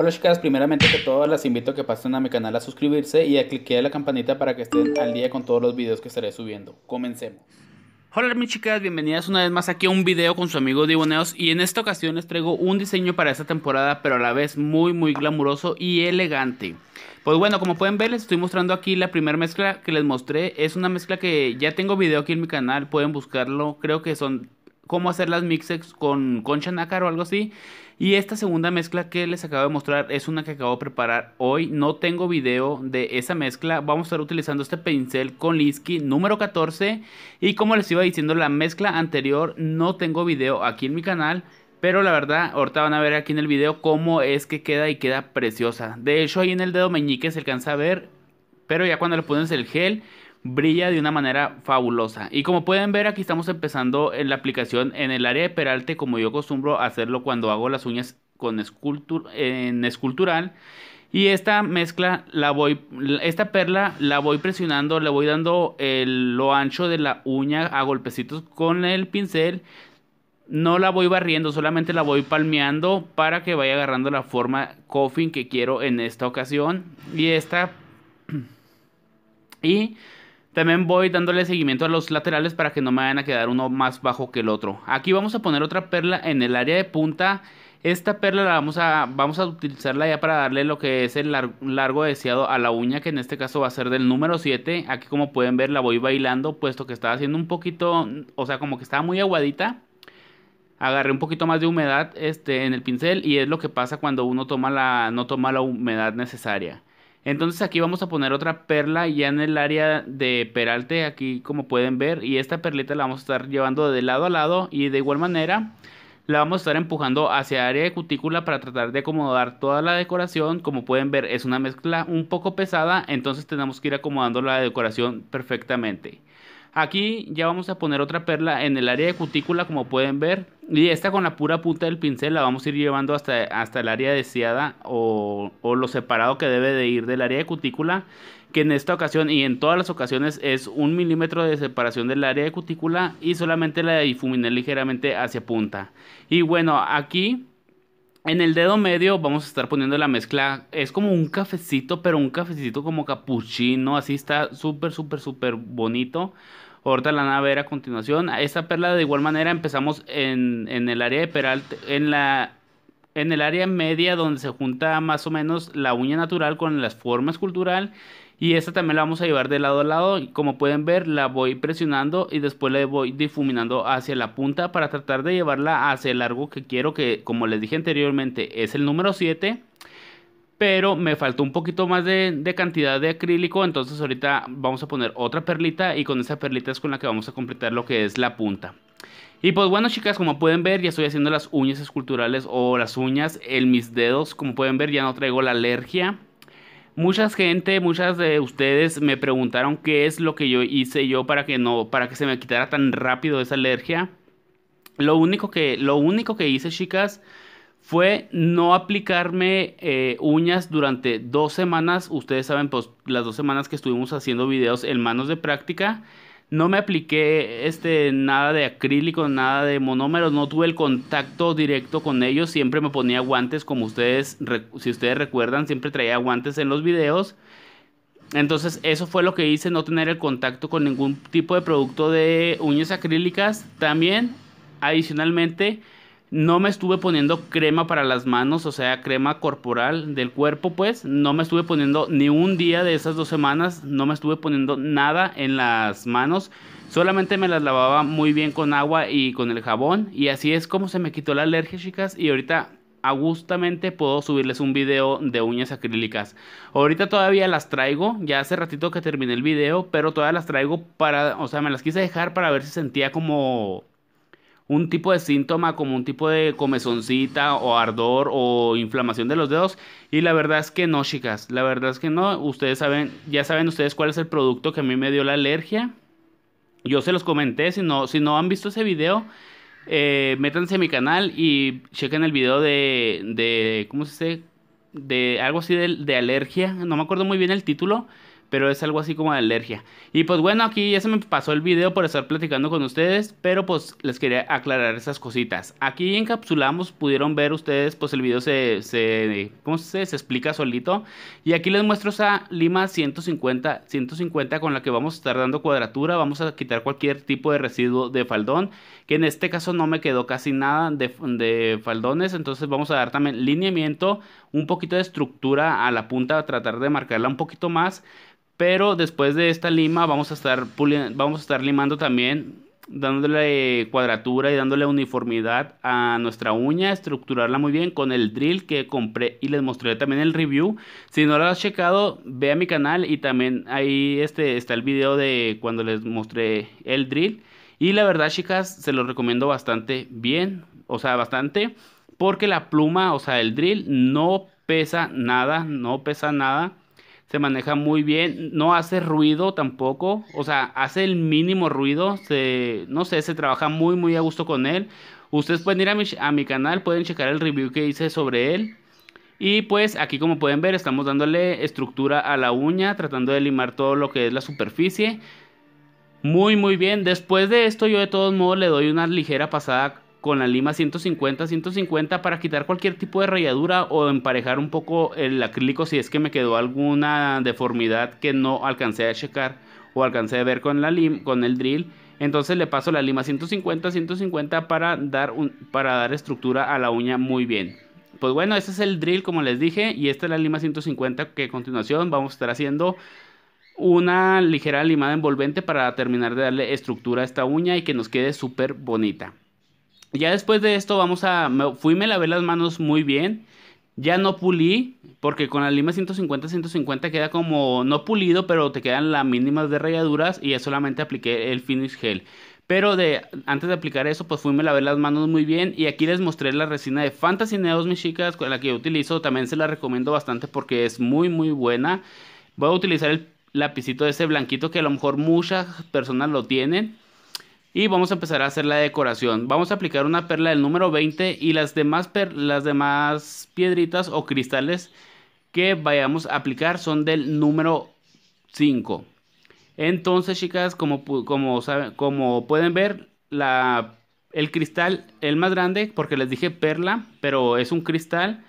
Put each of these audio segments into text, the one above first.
Hola chicas, primeramente que todo las invito a que pasen a mi canal a suscribirse y a cliquear la campanita para que estén al día con todos los videos que estaré subiendo. Comencemos. Hola mis chicas, bienvenidas una vez más aquí a un video con su amigo Diboneos y en esta ocasión les traigo un diseño para esta temporada pero a la vez muy muy glamuroso y elegante. Pues bueno, como pueden ver les estoy mostrando aquí la primera mezcla que les mostré, es una mezcla que ya tengo video aquí en mi canal, pueden buscarlo, creo que son cómo hacer las mixes con concha nácar o algo así. Y esta segunda mezcla que les acabo de mostrar es una que acabo de preparar hoy. No tengo video de esa mezcla. Vamos a estar utilizando este pincel con Linsky número 14. Y como les iba diciendo, la mezcla anterior no tengo video aquí en mi canal. Pero la verdad, ahorita van a ver aquí en el video cómo es que queda y queda preciosa. De hecho, ahí en el dedo meñique se alcanza a ver. Pero ya cuando le pones el gel, brilla de una manera fabulosa. Y como pueden ver, aquí estamos empezando la aplicación en el área de peralte, como yo acostumbro hacerlo cuando hago las uñas con en escultural. Y esta mezcla la voy, esta perla la voy presionando, le voy dando lo ancho de la uña a golpecitos con el pincel. No la voy barriendo, solamente la voy palmeando para que vaya agarrando la forma coffin que quiero en esta ocasión. Y esta... Y también voy dándole seguimiento a los laterales para que no me vayan a quedar uno más bajo que el otro. Aquí vamos a poner otra perla en el área de punta. Esta perla la vamos a, vamos a utilizarla ya para darle lo que es el largo deseado a la uña, que en este caso va a ser del número 7. Aquí como pueden ver la voy bailando, puesto que estaba haciendo un poquito, o sea, como que estaba muy aguadita. Agarré un poquito más de humedad este, en el pincel y es lo que pasa cuando uno toma la, no toma la humedad necesaria. Entonces aquí vamos a poner otra perla ya en el área de peralte, aquí como pueden ver. Y esta perlita la vamos a estar llevando de lado a lado y de igual manera la vamos a estar empujando hacia área de cutícula para tratar de acomodar toda la decoración. Como pueden ver es una mezcla un poco pesada, entonces tenemos que ir acomodando la decoración perfectamente. Aquí ya vamos a poner otra perla en el área de cutícula como pueden ver. Y esta con la pura punta del pincel la vamos a ir llevando hasta, hasta el área deseada o, lo separado que debe de ir del área de cutícula. Que en esta ocasión y en todas las ocasiones es un milímetro de separación del área de cutícula y solamente la difuminé ligeramente hacia punta. Y bueno, aquí en el dedo medio vamos a estar poniendo la mezcla. Es como un cafecito, pero un cafecito como capuchino. Así está súper, súper, súper bonito. Ahorita la nave a continuación. esta perla de igual manera empezamos en, el área de en la en el área media donde se junta más o menos la uña natural con la forma escultural y esta también la vamos a llevar de lado a lado como pueden ver la voy presionando y después la voy difuminando hacia la punta para tratar de llevarla hacia el largo que quiero que como les dije anteriormente es el número 7 pero me faltó un poquito más de, cantidad de acrílico, entonces ahorita vamos a poner otra perlita y con esa perlita es con la que vamos a completar lo que es la punta. Y pues bueno chicas, como pueden ver ya estoy haciendo las uñas esculturales o las uñas en mis dedos, como pueden ver ya no traigo la alergia. Mucha gente, muchas de ustedes me preguntaron qué es lo que yo hice yo para que no, para que se me quitara tan rápido esa alergia. Lo único que, lo único que hice chicas fue no aplicarme eh, uñas durante dos semanas. Ustedes saben, pues las dos semanas que estuvimos haciendo videos en manos de práctica, no me apliqué este, nada de acrílico, nada de monómeros, no tuve el contacto directo con ellos. Siempre me ponía guantes, como ustedes, si ustedes recuerdan, siempre traía guantes en los videos. Entonces eso fue lo que hice, no tener el contacto con ningún tipo de producto de uñas acrílicas. También, adicionalmente, no me estuve poniendo crema para las manos, o sea, crema corporal del cuerpo, pues. No me estuve poniendo ni un día de esas dos semanas, no me estuve poniendo nada en las manos. Solamente me las lavaba muy bien con agua y con el jabón. Y así es como se me quitó la alergia, chicas. Y ahorita agustamente puedo subirles un video de uñas acrílicas. Ahorita todavía las traigo, ya hace ratito que terminé el video, pero todavía las traigo para, o sea, me las quise dejar para ver si sentía como un tipo de síntoma como un tipo de comezoncita o ardor o inflamación de los dedos y la verdad es que no chicas, la verdad es que no, ustedes saben, ya saben ustedes cuál es el producto que a mí me dio la alergia. Yo se los comenté, si no, si no han visto ese video, eh, métanse a mi canal y chequen el video de, de ¿cómo se dice? De algo así de, de alergia, no me acuerdo muy bien el título, pero es algo así como de alergia. Y pues bueno, aquí ya se me pasó el video por estar platicando con ustedes, pero pues les quería aclarar esas cositas. Aquí encapsulamos, pudieron ver ustedes, pues el video se, se explica solito. Y aquí les muestro esa lima 150, 150 con la que vamos a estar dando cuadratura, vamos a quitar cualquier tipo de residuo de faldón, que en este caso no me quedó casi nada de, de faldones, entonces vamos a dar también lineamiento, un poquito de estructura a la punta, tratar de marcarla un poquito más pero después de esta lima vamos a estar, vamos a estar limando también dándole cuadratura y dándole uniformidad a nuestra uña, estructurarla muy bien con el drill que compré y les mostré también el review. Si no lo has checado, ve a mi canal y también ahí este, está el video de cuando les mostré el drill. Y la verdad, chicas, se los recomiendo bastante bien, o sea, bastante, porque la pluma, o sea, el drill no pesa nada, no pesa nada se maneja muy bien, no hace ruido tampoco, o sea, hace el mínimo ruido, se, no sé, se trabaja muy, muy a gusto con él. Ustedes pueden ir a mi, a mi canal, pueden checar el review que hice sobre él. Y pues aquí como pueden ver estamos dándole estructura a la uña, tratando de limar todo lo que es la superficie. Muy muy bien, después de esto yo de todos modos le doy una ligera pasada con la lima 150-150 para quitar cualquier tipo de rayadura o emparejar un poco el acrílico si es que me quedó alguna deformidad que no alcancé a checar o alcancé a ver con, la con el drill. Entonces le paso la lima 150-150 para, dar para dar estructura a la uña muy bien. Pues bueno, este es el drill como les dije y esta es la lima 150 que a continuación vamos a estar haciendo una ligera limada envolvente para terminar de darle estructura a esta uña y que nos quede súper bonita. Ya después de esto vamos a... Me, fui, me lavé las manos muy bien. Ya no pulí, porque con la lima 150-150 queda como no pulido, pero te quedan las mínimas de rayaduras y ya solamente apliqué el finish gel. Pero de, antes de aplicar eso, pues fui me lavé las manos muy bien. Y aquí les mostré la resina de Fantasy Neos, mis chicas, con la que yo utilizo. También se la recomiendo bastante porque es muy, muy buena. Voy a utilizar el lapicito de ese blanquito que a lo mejor muchas personas lo tienen. Y vamos a empezar a hacer la decoración. Vamos a aplicar una perla del número 20 y las demás, demás piedritas o cristales que vayamos a aplicar son del número 5. Entonces, chicas, como, como, pueden ver, el cristal, el más grande, porque les dije perla, pero es un cristal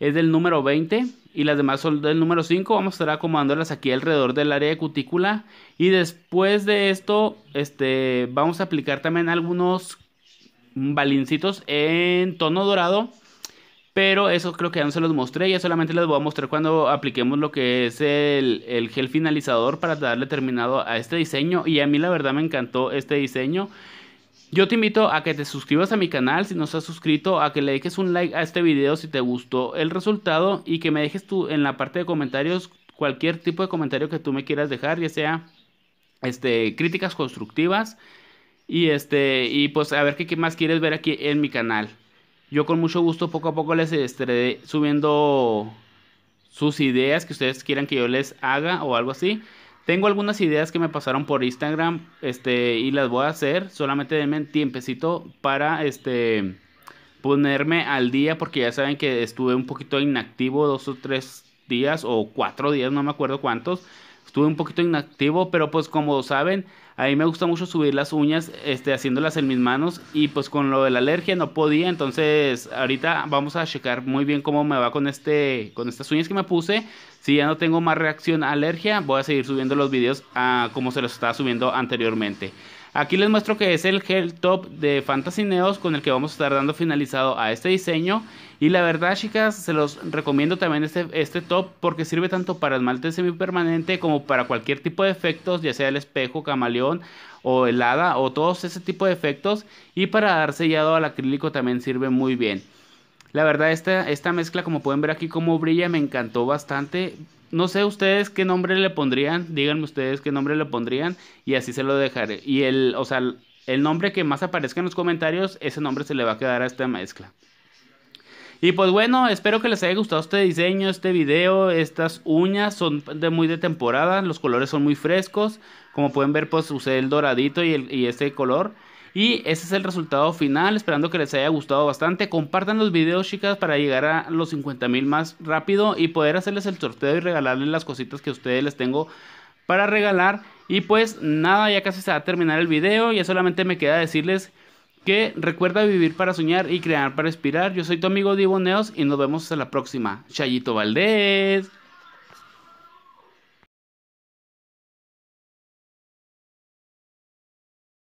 es del número 20 y las demás son del número 5. Vamos a estar acomodándolas aquí alrededor del área de cutícula. Y después de esto, este, vamos a aplicar también algunos balincitos en tono dorado. Pero eso creo que ya no se los mostré, ya solamente les voy a mostrar cuando apliquemos lo que es el, el gel finalizador para darle terminado a este diseño. Y a mí la verdad me encantó este diseño. Yo te invito a que te suscribas a mi canal si no estás suscrito, a que le dejes un like a este video si te gustó el resultado y que me dejes tú en la parte de comentarios cualquier tipo de comentario que tú me quieras dejar, ya sea este, críticas constructivas y, este, y pues a ver qué, qué más quieres ver aquí en mi canal. Yo con mucho gusto poco a poco les estaré subiendo sus ideas que ustedes quieran que yo les haga o algo así. Tengo algunas ideas que me pasaron por Instagram este, y las voy a hacer. Solamente denme tiempecito para este, ponerme al día porque ya saben que estuve un poquito inactivo dos o tres días o cuatro días, no me acuerdo cuántos estuve un poquito inactivo, pero pues como saben, a mí me gusta mucho subir las uñas, este, haciéndolas en mis manos y pues con lo de la alergia no podía, entonces ahorita vamos a checar muy bien cómo me va con este, con estas uñas que me puse. Si ya no tengo más reacción a alergia, voy a seguir subiendo los videos a como se los estaba subiendo anteriormente. Aquí les muestro que es el gel top de Fantasy Neos con el que vamos a estar dando finalizado a este diseño. Y la verdad chicas, se los recomiendo también este, este top porque sirve tanto para esmalte semipermanente como para cualquier tipo de efectos, ya sea el espejo, camaleón o helada o todos ese tipo de efectos. Y para dar sellado al acrílico también sirve muy bien. La verdad, esta, esta mezcla, como pueden ver aquí, como brilla, me encantó bastante. No sé ustedes qué nombre le pondrían, díganme ustedes qué nombre le pondrían y así se lo dejaré. Y el, o el nombre que más aparezca en los comentarios, ese nombre se le va a quedar a esta mezcla. Y pues bueno, espero que les haya gustado este diseño, este video, estas uñas son de muy de temporada, los colores son muy frescos, como pueden ver pues usé el doradito y, y este color. Y ese es el resultado final. Esperando que les haya gustado bastante. Compartan los videos, chicas, para llegar a los 50 mil más rápido y poder hacerles el sorteo y regalarles las cositas que ustedes les tengo para regalar. Y pues nada, ya casi se va a terminar el video. Ya solamente me queda decirles que recuerda vivir para soñar y crear para inspirar. Yo soy tu amigo Divo y nos vemos hasta la próxima. Chayito Valdés.